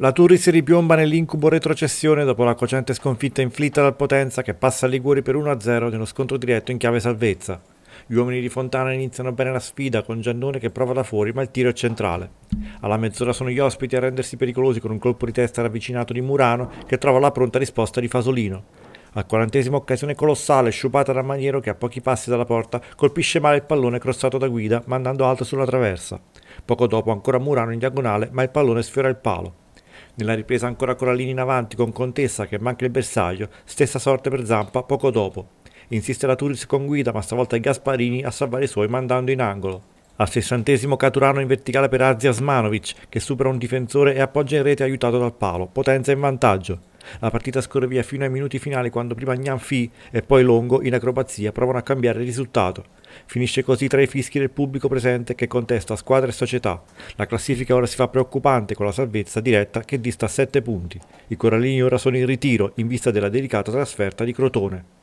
La Turri si ripiomba nell'incubo retrocessione dopo la cocente sconfitta inflitta dal Potenza che passa a Liguri per 1-0 nello scontro diretto in chiave salvezza. Gli uomini di Fontana iniziano bene la sfida con Giannone che prova da fuori ma il tiro è centrale. Alla mezz'ora sono gli ospiti a rendersi pericolosi con un colpo di testa ravvicinato di Murano che trova la pronta risposta di Fasolino. A quarantesima occasione colossale sciupata da Maniero che a pochi passi dalla porta colpisce male il pallone crossato da guida mandando alto sulla traversa. Poco dopo ancora Murano in diagonale ma il pallone sfiora il palo. Nella ripresa ancora Corallini in avanti con Contessa che manca il bersaglio, stessa sorte per Zampa poco dopo. Insiste la Turis con guida ma stavolta è Gasparini a salvare i suoi mandando in angolo. Al sessantesimo Caturano in verticale per Azia Smanovic che supera un difensore e appoggia in rete aiutato dal palo, potenza in vantaggio. La partita scorre via fino ai minuti finali quando prima Gnanfi e poi Longo in acrobazia provano a cambiare il risultato. Finisce così tra i fischi del pubblico presente che contesta squadra e società. La classifica ora si fa preoccupante con la salvezza diretta che dista 7 punti. I Corallini ora sono in ritiro in vista della delicata trasferta di Crotone.